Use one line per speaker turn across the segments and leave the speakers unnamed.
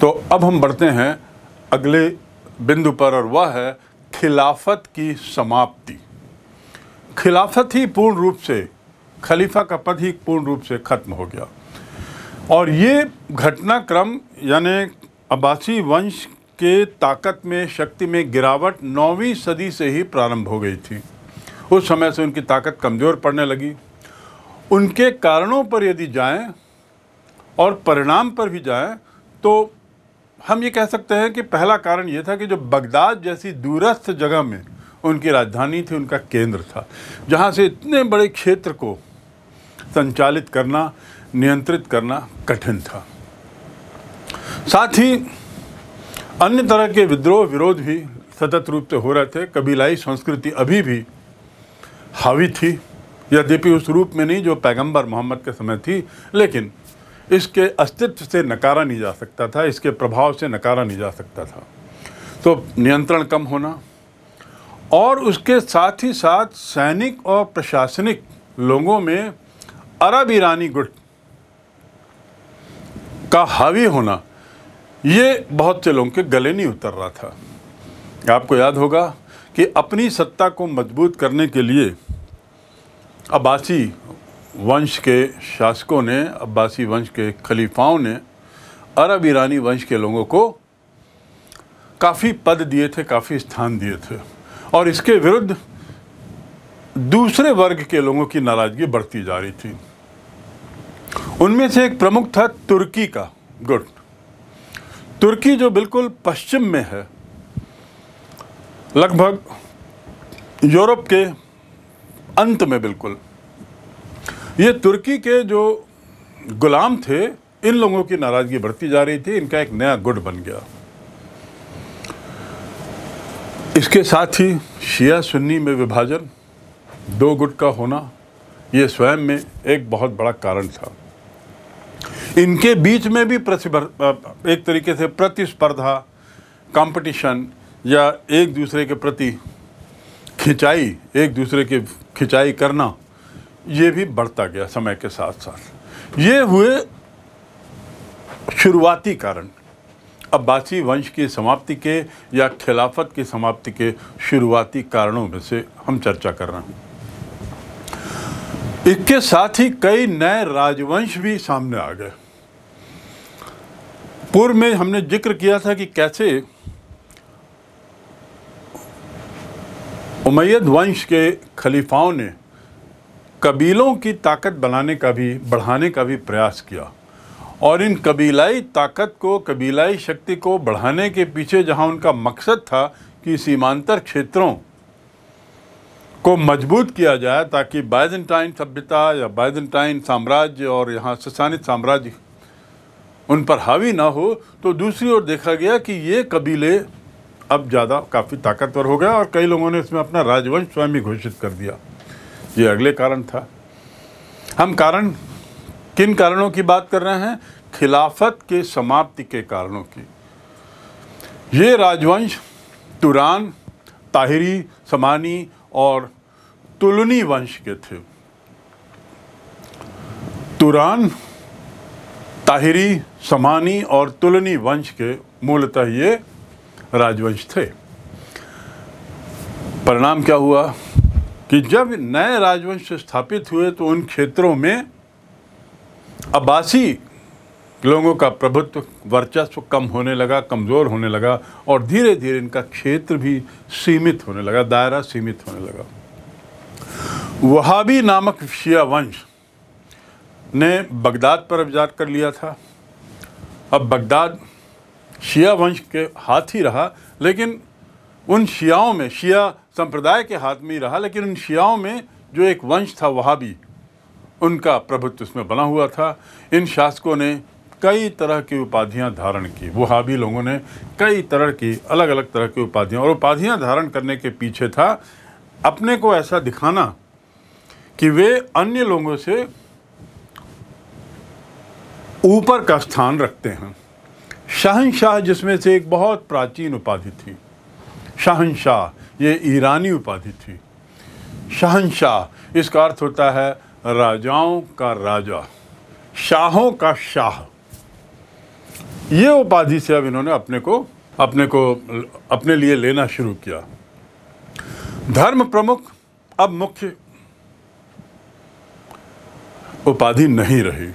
तो अब हम बढ़ते हैं अगले बिंदु पर और वह है खिलाफत की समाप्ति खिलाफत ही पूर्ण रूप से खलीफा का पद ही पूर्ण रूप से ख़त्म हो गया और ये घटनाक्रम यानी अब्बासी वंश के ताकत में शक्ति में गिरावट नौवीं सदी से ही प्रारंभ हो गई थी उस समय से उनकी ताकत कमज़ोर पड़ने लगी उनके कारणों पर यदि जाएं और परिणाम पर भी जाएं तो हम ये कह सकते हैं कि पहला कारण ये था कि जो बगदाद जैसी दूरस्थ जगह में उनकी राजधानी थी उनका केंद्र था जहाँ से इतने बड़े क्षेत्र को संचालित करना नियंत्रित करना कठिन था साथ ही अन्य तरह के विद्रोह विरोध भी सतत रूप से हो रहे थे कबीलाई संस्कृति अभी भी हावी थी यद्यपि उस रूप में नहीं जो पैगंबर मोहम्मद के समय थी लेकिन इसके अस्तित्व से नकारा नहीं जा सकता था इसके प्रभाव से नकारा नहीं जा सकता था तो नियंत्रण कम होना और उसके साथ ही साथ सैनिक और प्रशासनिक लोगों में अरब ईरानी गुट का हावी होना ये बहुत से लोगों के गले नहीं उतर रहा था आपको याद होगा कि अपनी सत्ता को मजबूत करने के लिए अबासी वंश के शासकों ने अब्बासी वंश के खलीफाओं ने अरब ईरानी वंश के लोगों को काफ़ी पद दिए थे काफ़ी स्थान दिए थे और इसके विरुद्ध दूसरे वर्ग के लोगों की नाराज़गी बढ़ती जा रही थी उनमें से एक प्रमुख था तुर्की का गुट तुर्की जो बिल्कुल पश्चिम में है लगभग यूरोप के अंत में बिल्कुल ये तुर्की के जो गुलाम थे इन लोगों की नाराज़गी बढ़ती जा रही थी इनका एक नया गुट बन गया इसके साथ ही शिया सुन्नी में विभाजन दो गुट का होना ये स्वयं में एक बहुत बड़ा कारण था इनके बीच में भी एक तरीके से प्रतिस्पर्धा कंपटीशन या एक दूसरे के प्रति खिंचाई एक दूसरे के खिंचाई करना ये भी बढ़ता गया समय के साथ साथ ये हुए शुरुआती कारण अब्बासी वंश की समाप्ति के या खिलाफत की समाप्ति के शुरुआती कारणों में से हम चर्चा कर रहे हैं इसके साथ ही कई नए राजवंश भी सामने आ गए पूर्व में हमने जिक्र किया था कि कैसे उमैयद वंश के खलीफाओं ने कबीलों की ताकत बनाने का भी बढ़ाने का भी प्रयास किया और इन कबीलाई ताकत को कबीलाई शक्ति को बढ़ाने के पीछे जहां उनका मकसद था कि सीमांतर क्षेत्रों को मजबूत किया जाए ताकि बाइजेंटाइन सभ्यता या बाइजेंटाइन साम्राज्य और यहाँ ससानित साम्राज्य उन पर हावी ना हो तो दूसरी ओर देखा गया कि ये कबीले अब ज़्यादा काफ़ी ताकतवर हो गए और कई लोगों ने इसमें अपना राजवंश स्वामी घोषित कर दिया ये अगले कारण था हम कारण किन कारणों की बात कर रहे हैं खिलाफत के समाप्ति के कारणों की ये राजवंश तुरान ताहिरी समानी और तुलनी वंश के थे तुरान ताहिरी समानी और तुलनी वंश के मूलतः ये राजवंश थे परिणाम क्या हुआ कि जब नए राजवंश स्थापित हुए तो उन क्षेत्रों में आबासी लोगों का प्रभुत्व वर्चस्व कम होने लगा कमज़ोर होने लगा और धीरे धीरे इनका क्षेत्र भी सीमित होने लगा दायरा सीमित होने लगा वहाबी नामक शिया वंश ने बगदाद पर अभिजात कर लिया था अब बगदाद शिया वंश के हाथ ही रहा लेकिन उन शियाओं में शिया संप्रदाय के हाथ में ही रहा लेकिन उन शियाओं में जो एक वंश था भी उनका प्रभुत्व उसमें बना हुआ था इन शासकों ने कई तरह की उपाधियां धारण की वो वहाबी लोगों ने कई तरह की अलग अलग तरह की उपाधियां और उपाधियां धारण करने के पीछे था अपने को ऐसा दिखाना कि वे अन्य लोगों से ऊपर का स्थान रखते हैं शाहनशाह जिसमें से एक बहुत प्राचीन उपाधि थी शाहनशाह ये ईरानी उपाधि थी शहनशाह इसका अर्थ होता है राजाओं का राजा शाहों का शाह ये उपाधि से अब इन्होंने अपने को अपने को अपने लिए लेना शुरू किया धर्म प्रमुख अब मुख्य उपाधि नहीं रही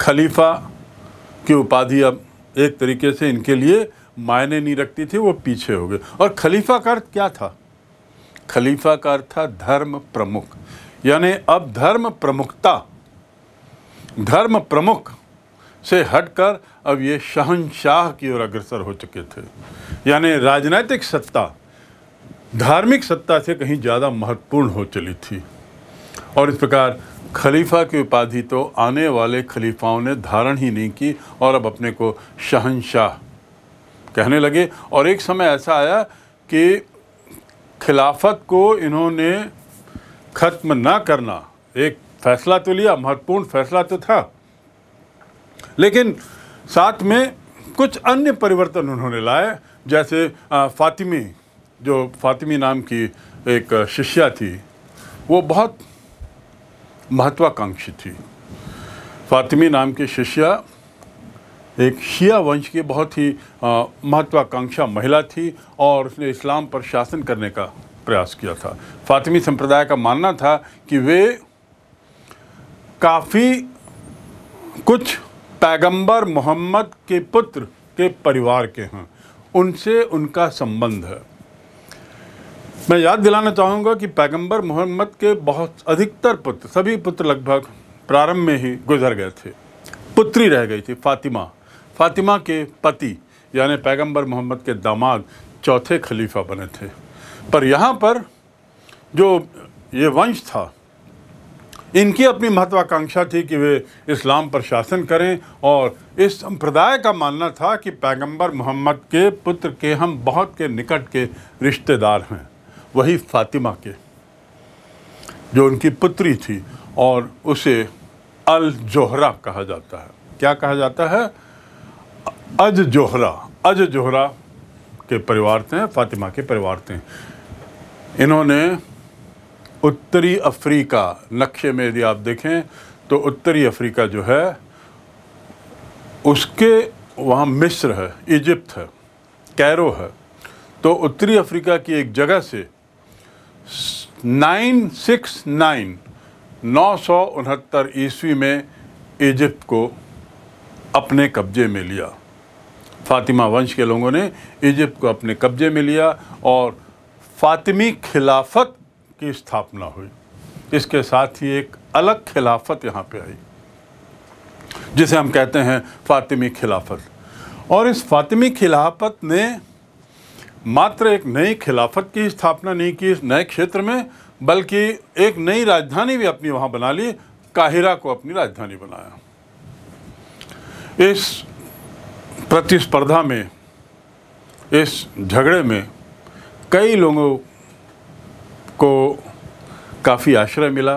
खलीफा की उपाधि अब एक तरीके से इनके लिए मायने नहीं रखती थी वो पीछे हो गए और खलीफा का अर्थ क्या था खलीफा का अर्थ था धर्म प्रमुख यानी अब धर्म प्रमुखता धर्म प्रमुख से हटकर अब ये शहनशाह की ओर अग्रसर हो चुके थे यानी राजनीतिक सत्ता धार्मिक सत्ता से कहीं ज़्यादा महत्वपूर्ण हो चली थी और इस प्रकार खलीफा की उपाधि तो आने वाले खलीफाओं ने धारण ही नहीं की और अब अपने को शहनशाह कहने लगे और एक समय ऐसा आया कि खिलाफत को इन्होंने ख़त्म ना करना एक फ़ैसला तो लिया महत्वपूर्ण फ़ैसला तो था लेकिन साथ में कुछ अन्य परिवर्तन उन्होंने लाए जैसे फ़ातिमी जो फ़ातिमी नाम की एक शिष्या थी वो बहुत महत्वाकांक्षी थी फ़ातिमी नाम की शिष्या एक शिया वंश की बहुत ही महत्वाकांक्षा महिला थी और उसने इस्लाम पर शासन करने का प्रयास किया था फातिमी संप्रदाय का मानना था कि वे काफ़ी कुछ पैगंबर मोहम्मद के पुत्र के परिवार के हैं उनसे उनका संबंध है मैं याद दिलाना चाहूँगा कि पैगंबर मोहम्मद के बहुत अधिकतर पुत्र सभी पुत्र लगभग प्रारंभ में ही गुजर गए थे पुत्री रह गई थी फातिमा फातिमा के पति यानि पैगंबर मोहम्मद के दामाद चौथे खलीफा बने थे पर यहाँ पर जो ये वंश था इनकी अपनी महत्वाकांक्षा थी कि वे इस्लाम पर शासन करें और इस संप्रदाय का मानना था कि पैगंबर मोहम्मद के पुत्र के हम बहुत के निकट के रिश्तेदार हैं वही फातिमा के जो उनकी पुत्री थी और उसे अल जोहरा कहा जाता है क्या कहा जाता है अज जोहरा अज जोहरा के परिवार थे फातिमा के परिवार थे इन्होंने उत्तरी अफ्रीका नक्शे में यदि आप देखें तो उत्तरी अफ्रीका जो है उसके वहाँ मिस्र है इजिप्ट है कैरो है तो उत्तरी अफ्रीका की एक जगह से नाइन सिक्स नाइन नौ सौ उनहत्तर ईस्वी में इजिप्ट को अपने कब्जे में लिया फातिमा वंश के लोगों ने इजिप्ट को अपने कब्जे में लिया और फातिमी खिलाफत की स्थापना हुई इसके साथ ही एक अलग खिलाफत यहाँ पे आई जिसे हम कहते हैं फातिमी खिलाफत और इस फातिमी खिलाफत ने मात्र एक नई खिलाफत की स्थापना नहीं की इस नए क्षेत्र में बल्कि एक नई राजधानी भी अपनी वहाँ बना ली काहिरा को अपनी राजधानी बनाया इस प्रतिस्पर्धा में इस झगड़े में कई लोगों को काफ़ी आश्रय मिला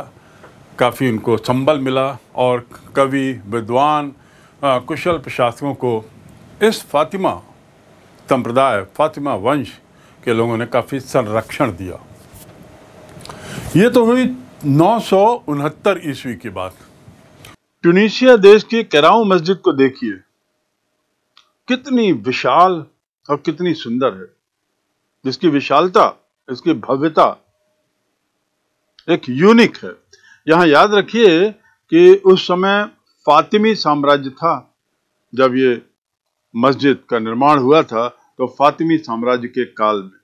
काफ़ी उनको संबल मिला और कवि विद्वान कुशल प्रशासकों को इस फातिमा संप्रदाय फातिमा वंश के लोगों ने काफ़ी संरक्षण दिया ये तो हुई नौ ईस्वी की बात ट्यूनिशिया देश की कराऊ मस्जिद को देखिए कितनी विशाल और कितनी सुंदर है जिसकी विशालता इसकी भव्यता एक यूनिक है यहां याद रखिए कि उस समय फातिमी साम्राज्य था जब ये मस्जिद का निर्माण हुआ था तो फातिमी साम्राज्य के काल में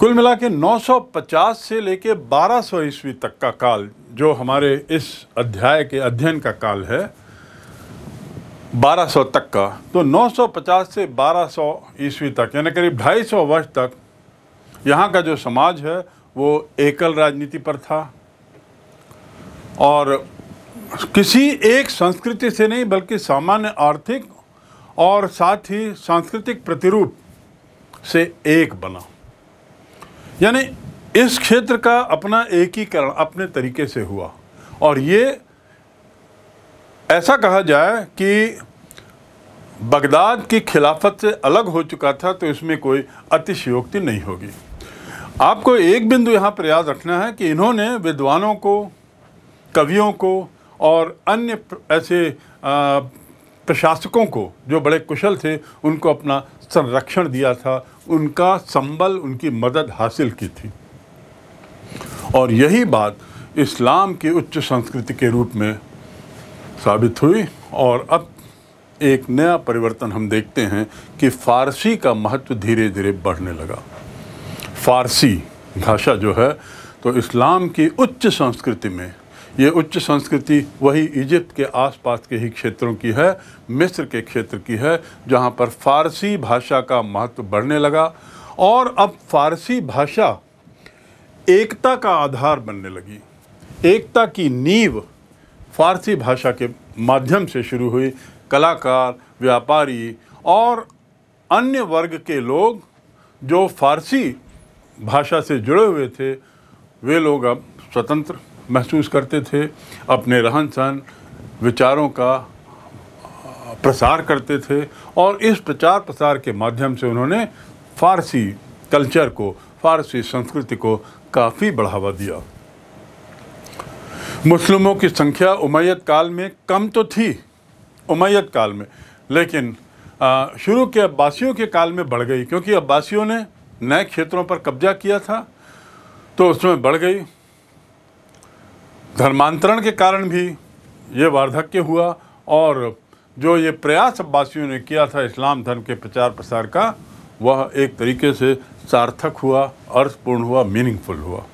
कुल मिला के नौ से लेके 1200 सौ ईस्वी तक का काल जो हमारे इस अध्याय के अध्ययन का काल है 1200 तक का तो 950 से 1200 ईस्वी तक यानी करीब 250 वर्ष तक यहाँ का जो समाज है वो एकल राजनीति पर था और किसी एक संस्कृति से नहीं बल्कि सामान्य आर्थिक और साथ ही सांस्कृतिक प्रतिरूप से एक बना यानी इस क्षेत्र का अपना एकीकरण अपने तरीके से हुआ और ये ऐसा कहा जाए कि बगदाद की खिलाफत से अलग हो चुका था तो इसमें कोई अतिशयोक्ति नहीं होगी आपको एक बिंदु यहाँ पर याद रखना है कि इन्होंने विद्वानों को कवियों को और अन्य ऐसे प्रशासकों को जो बड़े कुशल थे उनको अपना संरक्षण दिया था उनका संबल उनकी मदद हासिल की थी और यही बात इस्लाम की उच्च संस्कृति के रूप में साबित हुई और अब एक नया परिवर्तन हम देखते हैं कि फारसी का महत्व धीरे धीरे बढ़ने लगा फारसी भाषा जो है तो इस्लाम की उच्च संस्कृति में ये उच्च संस्कृति वही इजिप्ट के आसपास के ही क्षेत्रों की है मिस्र के क्षेत्र की है जहाँ पर फारसी भाषा का महत्व बढ़ने लगा और अब फारसी भाषा एकता का आधार बनने लगी एकता की नींव फारसी भाषा के माध्यम से शुरू हुई कलाकार व्यापारी और अन्य वर्ग के लोग जो फारसी भाषा से जुड़े हुए थे वे लोग अब स्वतंत्र महसूस करते थे अपने रहन सहन विचारों का प्रसार करते थे और इस प्रचार प्रसार के माध्यम से उन्होंने फारसी कल्चर को फारसी संस्कृति को काफ़ी बढ़ावा दिया मुस्लिमों की संख्या उमैयत काल में कम तो थी उमैयत काल में लेकिन शुरू के अब्बासियों के काल में बढ़ गई क्योंकि अब्बासियों ने नए क्षेत्रों पर कब्जा किया था तो उसमें बढ़ गई धर्मांतरण के कारण भी ये वार्धक्य हुआ और जो ये प्रयास अब्बासियों ने किया था इस्लाम धर्म के प्रचार प्रसार का वह एक तरीके से सार्थक हुआ अर्थपूर्ण हुआ मीनिंगफुल हुआ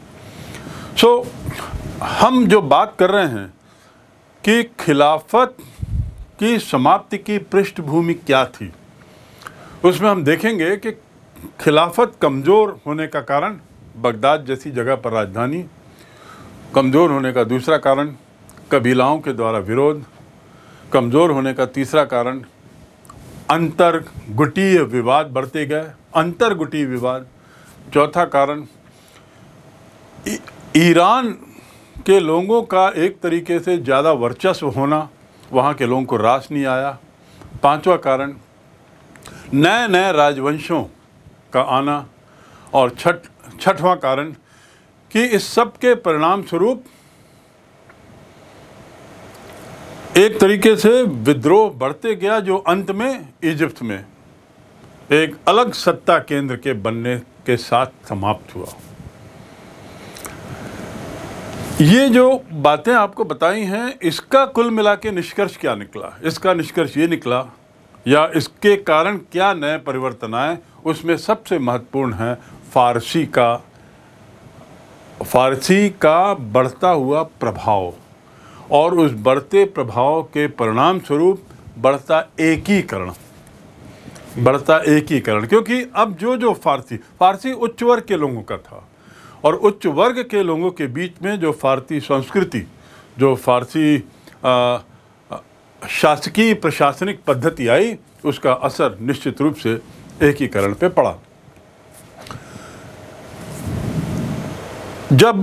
सो so, हम जो बात कर रहे हैं कि खिलाफत की समाप्ति की पृष्ठभूमि क्या थी उसमें हम देखेंगे कि खिलाफत कमज़ोर होने का कारण बगदाद जैसी जगह पर राजधानी कमज़ोर होने का दूसरा कारण कबीलाओं के द्वारा विरोध कमज़ोर होने का तीसरा कारण अंतर गुटीय विवाद बढ़ते गए अंतर गुटीय विवाद चौथा कारण ईरान के लोगों का एक तरीके से ज़्यादा वर्चस्व होना वहाँ के लोगों को रास नहीं आया पांचवा कारण नए नए राजवंशों का आना और छठ छठवां कारण कि इस सब के परिणाम स्वरूप एक तरीके से विद्रोह बढ़ते गया जो अंत में इजिप्त में एक अलग सत्ता केंद्र के बनने के साथ समाप्त हुआ ये जो बातें आपको बताई हैं इसका कुल मिला के निष्कर्ष क्या निकला इसका निष्कर्ष ये निकला या इसके कारण क्या नए परिवर्तन आए उसमें सबसे महत्वपूर्ण है फारसी का फारसी का बढ़ता हुआ प्रभाव और उस बढ़ते प्रभाव के परिणाम स्वरूप बढ़ता एकीकरण बढ़ता एकीकरण क्योंकि अब जो जो फारसी फारसी उच्च वर्ग के लोगों का था और उच्च वर्ग के लोगों के बीच में जो फारसी संस्कृति जो फारसी शासकीय प्रशासनिक पद्धति आई उसका असर निश्चित रूप से एकीकरण पे पड़ा जब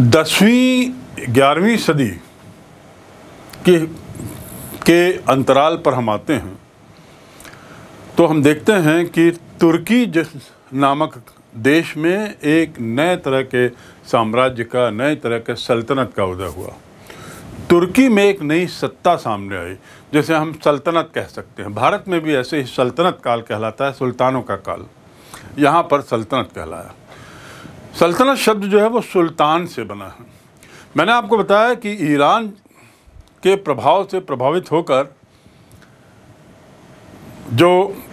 दसवीं ग्यारहवीं सदी के के अंतराल पर हम आते हैं तो हम देखते हैं कि तुर्की जिस नामक देश में एक नए तरह के साम्राज्य का नए तरह के सल्तनत का उदय हुआ तुर्की में एक नई सत्ता सामने आई जैसे हम सल्तनत कह सकते हैं भारत में भी ऐसे ही सल्तनत काल कहलाता है सुल्तानों का काल यहाँ पर सल्तनत कहलाया सल्तनत शब्द जो है वो सुल्तान से बना है मैंने आपको बताया कि ईरान के प्रभाव से प्रभावित होकर जो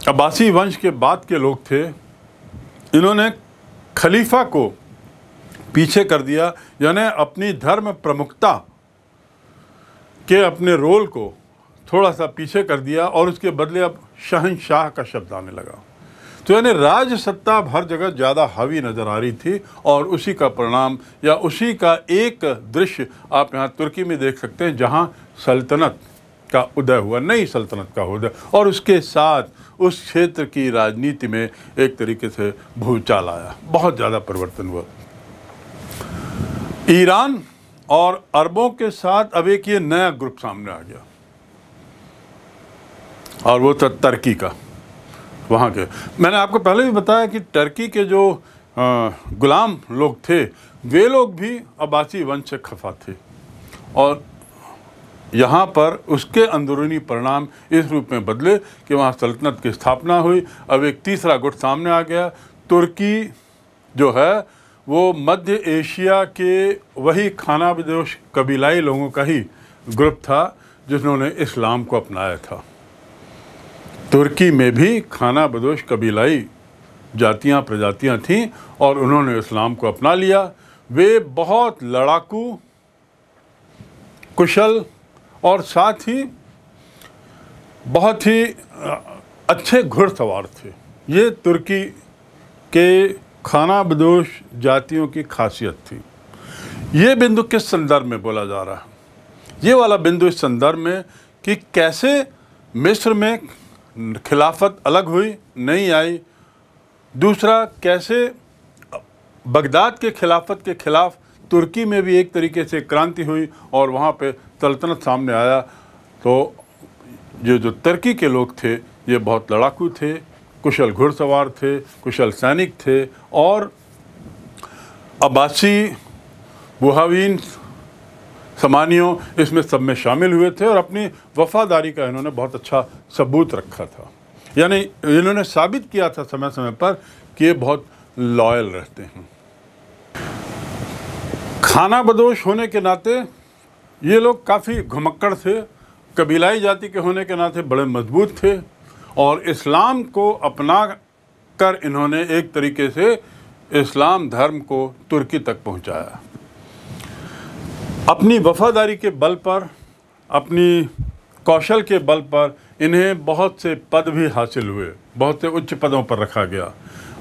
अब्बासी वंश के बाद के लोग थे इन्होंने खलीफा को पीछे कर दिया यानी अपनी धर्म प्रमुखता के अपने रोल को थोड़ा सा पीछे कर दिया और उसके बदले अब शहनशाह का शब्द आने लगा तो यानी राज्य सत्ता हर जगह ज़्यादा हावी नज़र आ रही थी और उसी का परिणाम या उसी का एक दृश्य आप यहाँ तुर्की में देख सकते हैं जहाँ सल्तनत का उदय हुआ नई सल्तनत का उदय और उसके साथ उस क्षेत्र की राजनीति में एक तरीके से भूचाल आया बहुत ज़्यादा परिवर्तन हुआ ईरान और अरबों के साथ अब एक ये नया ग्रुप सामने आ गया और वो था तुर्की का वहाँ के मैंने आपको पहले भी बताया कि टर्की के जो गुलाम लोग थे वे लोग भी अबासी वंश खफा थे और यहाँ पर उसके अंदरूनी परिणाम इस रूप में बदले कि वहाँ सल्तनत की स्थापना हुई अब एक तीसरा गुट सामने आ गया तुर्की जो है वो मध्य एशिया के वही खाना बदोश कबीलाई लोगों का ही ग्रुप था जिन्होंने इस्लाम को अपनाया था तुर्की में भी खाना बदोश कबीलाई जातियां प्रजातियां थीं और उन्होंने इस्लाम को अपना लिया वे बहुत लड़ाकू कुशल और साथ ही बहुत ही अच्छे घुड़सवार थे ये तुर्की के खाना बदोश जातियों की खासियत थी ये बिंदु किस संदर्भ में बोला जा रहा है ये वाला बिंदु इस संदर्भ में कि कैसे मिस्र में खिलाफत अलग हुई नहीं आई दूसरा कैसे बगदाद के खिलाफत के ख़िलाफ़ तुर्की में भी एक तरीके से क्रांति हुई और वहाँ पे सल्तनत सामने आया तो ये जो तुर्की के लोग थे ये बहुत लड़ाकू थे कुशल घुड़सवार थे कुशल सैनिक थे और अबासी बुहावीन समानियों इसमें सब में शामिल हुए थे और अपनी वफादारी का इन्होंने बहुत अच्छा सबूत रखा था यानी इन्होंने साबित किया था समय समय पर कि ये बहुत लॉयल रहते हैं खाना बदोश होने के नाते ये लोग काफ़ी घुमक्कड़ थे कबीलाई जाति के होने के नाते बड़े मजबूत थे और इस्लाम को अपना कर इन्होंने एक तरीके से इस्लाम धर्म को तुर्की तक पहुंचाया अपनी वफादारी के बल पर अपनी कौशल के बल पर इन्हें बहुत से पद भी हासिल हुए बहुत से उच्च पदों पर रखा गया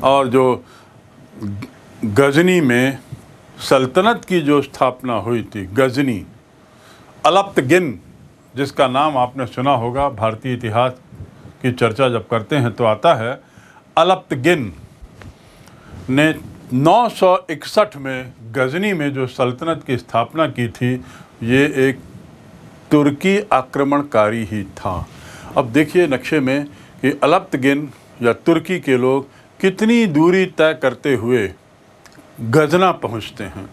और जो गजनी में सल्तनत की जो स्थापना हुई थी गजनी अलप्त गिन जिसका नाम आपने सुना होगा भारतीय इतिहास की चर्चा जब करते हैं तो आता है अलप्त गिन ने 961 में गजनी में जो सल्तनत की स्थापना की थी ये एक तुर्की आक्रमणकारी ही था अब देखिए नक्शे में कि अलप्तगिन या तुर्की के लोग कितनी दूरी तय करते हुए गजना पहुंचते हैं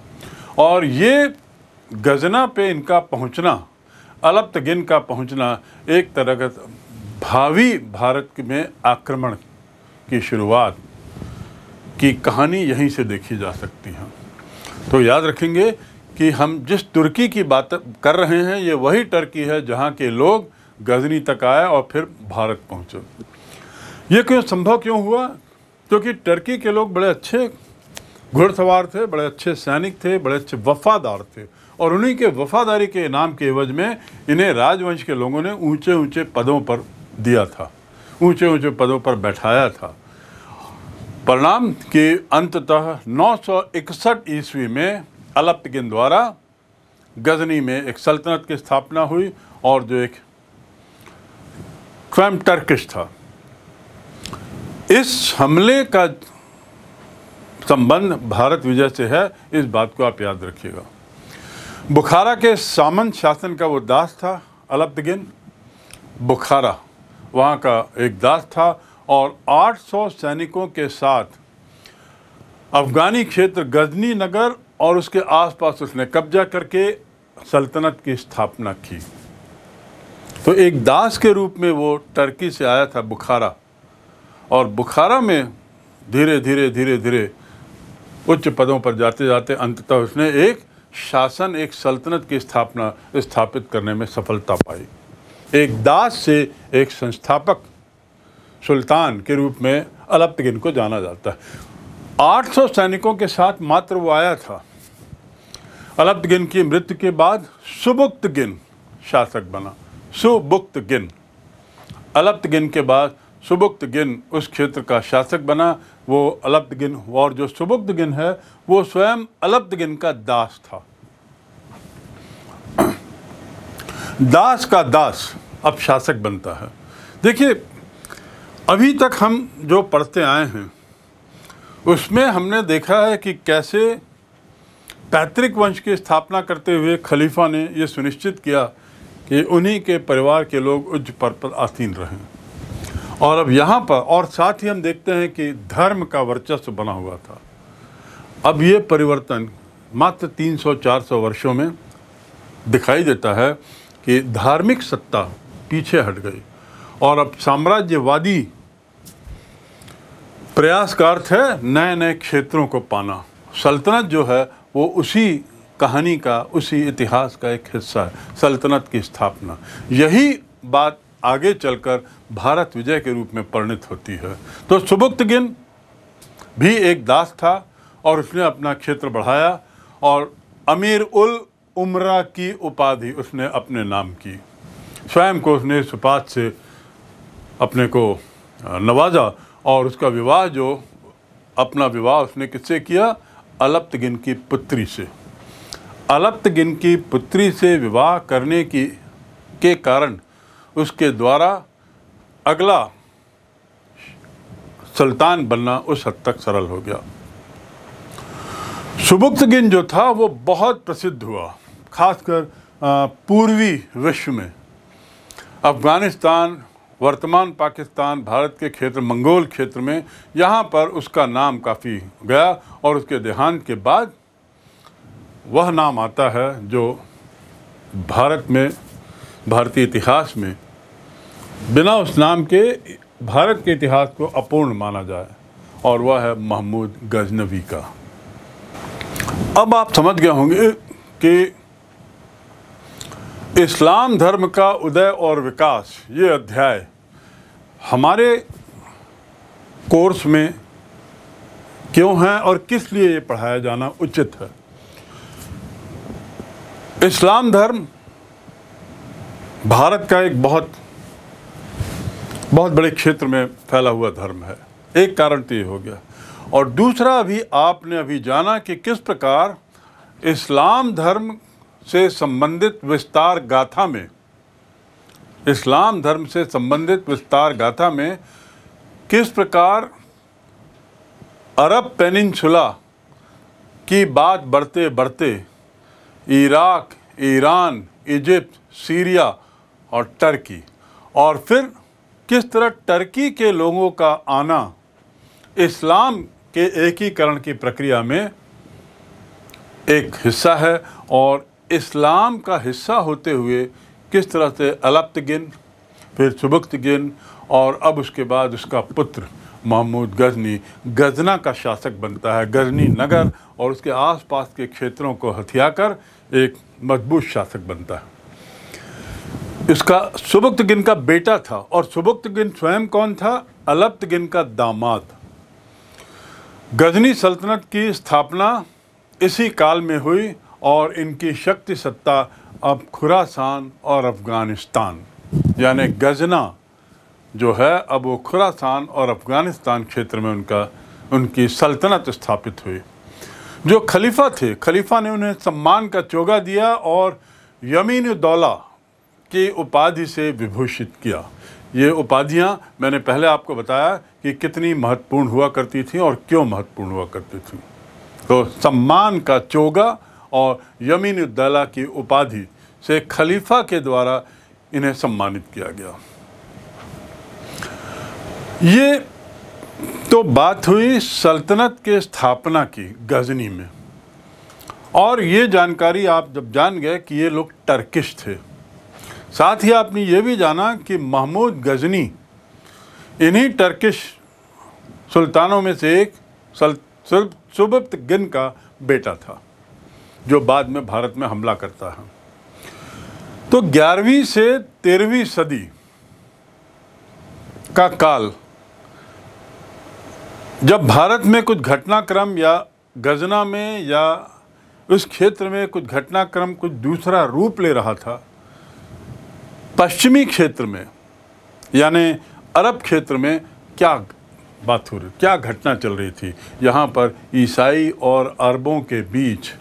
और ये गजना पे इनका पहुंचना अलप्तगिन का पहुंचना एक तरह का भावी भारत में आक्रमण की शुरुआत की कहानी यहीं से देखी जा सकती है तो याद रखेंगे कि हम जिस तुर्की की बात कर रहे हैं ये वही टर्की है जहाँ के लोग गजनी तक आए और फिर भारत पहुँचे ये क्यों संभव क्यों हुआ क्योंकि तो टर्की के लोग बड़े अच्छे घुड़सवार थे बड़े अच्छे सैनिक थे बड़े अच्छे वफादार थे और उन्हीं के वफादारी के इनाम के एवज में इन्हें राजवंश के लोगों ने ऊंचे ऊंचे पदों पर दिया था ऊंचे ऊंचे पदों पर बैठाया था परिणाम कि अंततः 961 ईस्वी में अलप्त द्वारा गजनी में एक सल्तनत की स्थापना हुई और जो एक स्वयं टर्किश था इस हमले का संबंध भारत विजय से है इस बात को आप याद रखिएगा बुखारा के सामंत शासन का वो दास था अलप्तगिन बुखारा वहाँ का एक दास था और 800 सैनिकों के साथ अफगानी क्षेत्र गजनी नगर और उसके आसपास उसने कब्जा करके सल्तनत की स्थापना की तो एक दास के रूप में वो टर्की से आया था बुखारा और बुखारा में धीरे धीरे धीरे धीरे उच्च पदों पर जाते जाते अंततः उसने एक शासन एक सल्तनत की स्थापना स्थापित करने में सफलता पाई एक दास से एक संस्थापक सुल्तान के रूप में अलपतगिन को जाना जाता है 800 सैनिकों के साथ मात्र वो आया था गिन की मृत्यु के बाद सुबुक्तगिन शासक बना सुबुक्तगिन गिन के बाद सुबुक्तगिन उस क्षेत्र का शासक बना वो अलब्दगिन और जो सुबुक्तगिन है वो स्वयं गिन का दास था दास का दास अब शासक बनता है देखिए अभी तक हम जो पढ़ते आए हैं उसमें हमने देखा है कि कैसे पैतृक वंश की स्थापना करते हुए खलीफा ने ये सुनिश्चित किया कि उन्हीं के परिवार के लोग उच्च पर पर आसीन रहें और अब यहाँ पर और साथ ही हम देखते हैं कि धर्म का वर्चस्व बना हुआ था अब ये परिवर्तन मात्र 300-400 वर्षों में दिखाई देता है कि धार्मिक सत्ता पीछे हट गई और अब साम्राज्यवादी प्रयास का अर्थ है नए नए क्षेत्रों को पाना सल्तनत जो है वो उसी कहानी का उसी इतिहास का एक हिस्सा है सल्तनत की स्थापना यही बात आगे चलकर भारत विजय के रूप में परिणित होती है तो गिन भी एक दास था और उसने अपना क्षेत्र बढ़ाया और अमीर उल उमरा की उपाधि उसने अपने नाम की स्वयं को उसने इस से अपने को नवाजा और उसका विवाह जो अपना विवाह उसने किससे किया अलप्तगिन की पुत्री से अलप्तगिन की पुत्री से विवाह करने की के कारण उसके द्वारा अगला सुल्तान बनना उस हद तक सरल हो गया सुबुक्तगिन जो था वो बहुत प्रसिद्ध हुआ खासकर पूर्वी विश्व में अफ़गानिस्तान वर्तमान पाकिस्तान भारत के क्षेत्र मंगोल क्षेत्र में यहाँ पर उसका नाम काफ़ी गया और उसके देहांत के बाद वह नाम आता है जो भारत में भारतीय इतिहास में बिना उस नाम के भारत के इतिहास को अपूर्ण माना जाए और वह है महमूद गजनवी का अब आप समझ गए होंगे कि इस्लाम धर्म का उदय और विकास ये अध्याय हमारे कोर्स में क्यों है और किस लिए ये पढ़ाया जाना उचित है इस्लाम धर्म भारत का एक बहुत बहुत बड़े क्षेत्र में फैला हुआ धर्म है एक कारण तो ये हो गया और दूसरा अभी आपने अभी जाना कि किस प्रकार इस्लाम धर्म से संबंधित विस्तार गाथा में इस्लाम धर्म से संबंधित विस्तार गाथा में किस प्रकार अरब पेनिनसुला की बात बढ़ते बढ़ते इराक ईरान इजिप्ट सीरिया और टर्की और फिर किस तरह टर्की के लोगों का आना इस्लाम के एकीकरण की प्रक्रिया में एक हिस्सा है और इस्लाम का हिस्सा होते हुए किस तरह से अलप्त गिन फिर सुबक्त गिन और अब उसके बाद उसका पुत्र महमूद गजनी गजना का शासक बनता है गजनी नगर और उसके आसपास के क्षेत्रों को हथिया कर एक मजबूत शासक बनता है इसका सुबुक्त गिन का बेटा था और सुबुक्त गिन स्वयं कौन था अलप्त गिन का दामाद गजनी सल्तनत की स्थापना इसी काल में हुई और इनकी शक्ति सत्ता अब खुरासान और अफ़गानिस्तान यानि गजना जो है अब वो खुरासान और अफ़गानिस्तान क्षेत्र में उनका उनकी सल्तनत स्थापित हुई जो खलीफा थे खलीफा ने उन्हें सम्मान का चोगा दिया और यमीन दौला की उपाधि से विभूषित किया ये उपाधियाँ मैंने पहले आपको बताया कि कितनी महत्वपूर्ण हुआ करती थी और क्यों महत्वपूर्ण हुआ करती थी तो सम्मान का चोगा और यमीनुद्दौला की उपाधि से खलीफा के द्वारा इन्हें सम्मानित किया गया ये तो बात हुई सल्तनत के स्थापना की गजनी में और ये जानकारी आप जब जान गए कि ये लोग टर्किश थे साथ ही आपने ये भी जाना कि महमूद गजनी इन्हीं टर्किश सुल्तानों में से एक सुबप्त गिन का बेटा था जो बाद में भारत में हमला करता है तो 11वीं से 13वीं सदी का काल जब भारत में कुछ घटनाक्रम या गजना में या उस क्षेत्र में कुछ घटनाक्रम कुछ दूसरा रूप ले रहा था पश्चिमी क्षेत्र में यानी अरब क्षेत्र में क्या बात हो रही क्या घटना चल रही थी यहाँ पर ईसाई और अरबों के बीच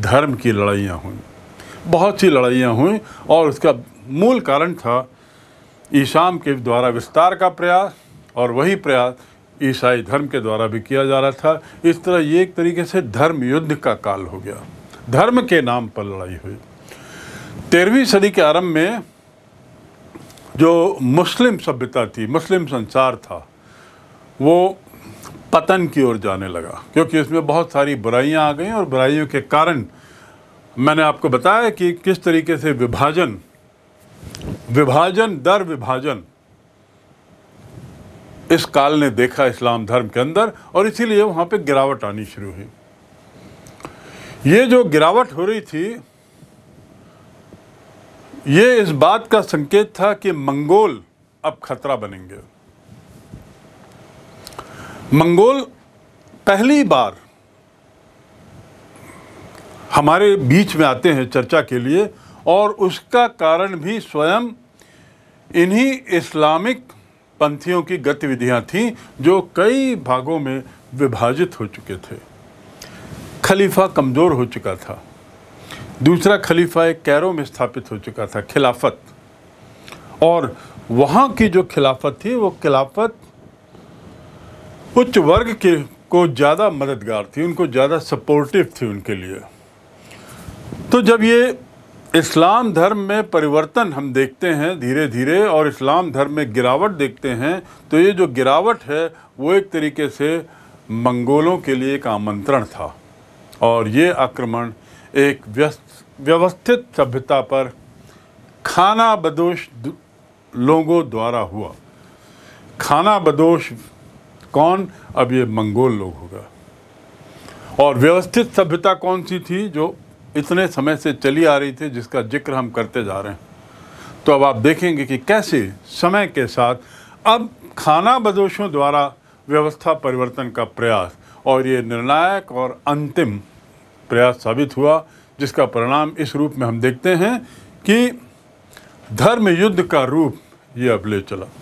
धर्म की लड़ाइयाँ हुई बहुत सी लड़ाइयाँ हुई और उसका मूल कारण था ईशाम के द्वारा विस्तार का प्रयास और वही प्रयास ईसाई धर्म के द्वारा भी किया जा रहा था इस तरह ये एक तरीके से धर्म युद्ध का काल हो गया धर्म के नाम पर लड़ाई हुई तेरहवीं सदी के आरंभ में जो मुस्लिम सभ्यता थी मुस्लिम संसार था वो पतन की ओर जाने लगा क्योंकि इसमें बहुत सारी बुराइयां आ गई और बुराइयों के कारण मैंने आपको बताया कि किस तरीके से विभाजन विभाजन दर विभाजन इस काल ने देखा इस्लाम धर्म के अंदर और इसीलिए वहाँ पे गिरावट आनी शुरू हुई ये जो गिरावट हो रही थी ये इस बात का संकेत था कि मंगोल अब खतरा बनेंगे मंगोल पहली बार हमारे बीच में आते हैं चर्चा के लिए और उसका कारण भी स्वयं इन्हीं इस्लामिक पंथियों की गतिविधियां थीं जो कई भागों में विभाजित हो चुके थे खलीफा कमज़ोर हो चुका था दूसरा खलीफा एक कैरो में स्थापित हो चुका था खिलाफत और वहाँ की जो खिलाफत थी वो खिलाफत उच्च वर्ग के को ज़्यादा मददगार थी उनको ज़्यादा सपोर्टिव थी उनके लिए तो जब ये इस्लाम धर्म में परिवर्तन हम देखते हैं धीरे धीरे और इस्लाम धर्म में गिरावट देखते हैं तो ये जो गिरावट है वो एक तरीके से मंगोलों के लिए एक आमंत्रण था और ये आक्रमण एक व्यवस्थित सभ्यता पर खाना बदोश लोगों द्वारा हुआ खाना बदोश कौन अब ये मंगोल लोग होगा और व्यवस्थित सभ्यता कौन सी थी जो इतने समय से चली आ रही थी जिसका जिक्र हम करते जा रहे हैं तो अब आप देखेंगे कि कैसे समय के साथ अब खाना बदोशों द्वारा व्यवस्था परिवर्तन का प्रयास और ये निर्णायक और अंतिम प्रयास साबित हुआ जिसका परिणाम इस रूप में हम देखते हैं कि धर्म युद्ध का रूप ये अब ले चला